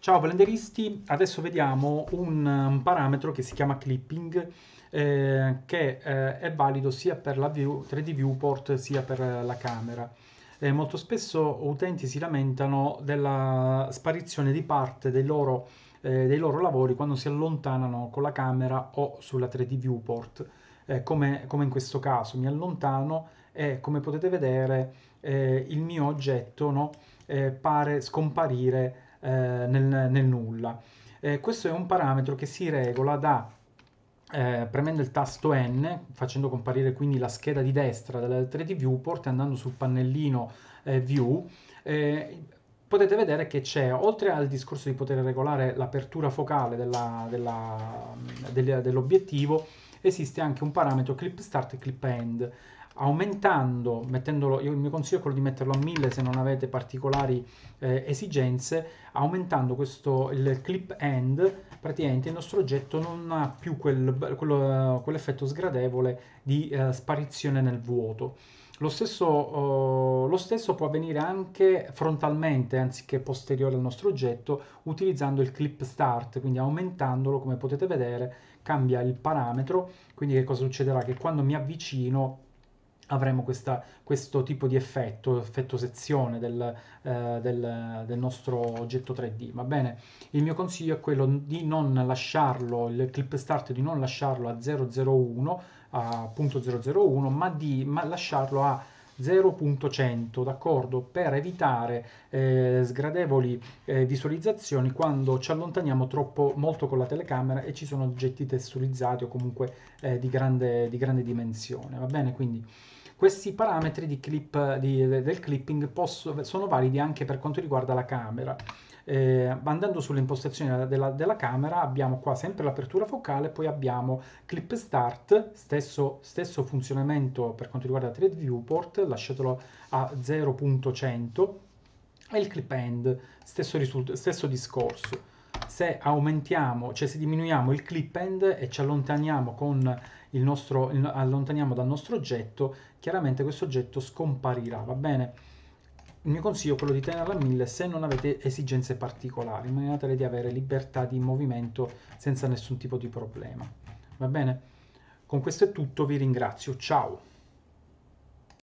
Ciao blenderisti, adesso vediamo un, parametro che si chiama clipping eh, che eh, è valido sia per la view, 3D viewport sia per la camera. Eh, molto spesso utenti si lamentano della sparizione di parte dei loro, eh, dei loro, lavori quando si allontanano con la camera o sulla 3D viewport, eh, come, come in questo caso mi allontano e come potete vedere eh, il mio oggetto no, eh, pare scomparire eh, nel, nel, nulla. Eh, questo è un parametro che si regola da eh, premendo il tasto N, facendo comparire quindi la scheda di destra della 3D Viewport e andando sul pannellino eh, View, eh, potete vedere che c'è, oltre al discorso di poter regolare l'apertura focale della, della, dell'obiettivo, esiste anche un parametro clip start e clip end aumentando, mettendolo, io il mio consiglio è quello di metterlo a 1000 se non avete particolari eh, esigenze, aumentando questo, il clip end, praticamente il nostro oggetto non ha più quel, quello, quell'effetto sgradevole di eh, sparizione nel vuoto. Lo stesso, eh, lo stesso, può avvenire anche frontalmente anziché posteriore al nostro oggetto utilizzando il clip start, quindi aumentandolo come potete vedere cambia il parametro, quindi che cosa succederà? Che quando mi avvicino avremo questa, questo tipo di effetto, effetto sezione del, eh, del, del, nostro oggetto 3D, va bene? Il mio consiglio è quello di non lasciarlo, il clip start di non lasciarlo a 001, a 001, ma di ma lasciarlo a 0.100, d'accordo? Per evitare eh, sgradevoli eh, visualizzazioni quando ci allontaniamo troppo molto con la telecamera e ci sono oggetti texturizzati o comunque eh, di grande, di grande dimensione, va bene? Quindi... Questi parametri di clip, di, del clipping posso, sono validi anche per quanto riguarda la camera. Eh, andando sulle impostazioni della, della, camera abbiamo qua sempre l'apertura focale poi abbiamo clip start stesso, stesso funzionamento per quanto riguarda 3D viewport lasciatelo a 0.100 e il clip end stesso, stesso discorso se aumentiamo, cioè se diminuiamo il clip end e ci allontaniamo, nostro, allontaniamo dal nostro oggetto, chiaramente questo oggetto scomparirà, va bene? Il mio consiglio è quello di tenerla a 1000 se non avete esigenze particolari, in di avere libertà di movimento senza nessun tipo di problema. Va bene? Con questo è tutto, vi ringrazio, ciao!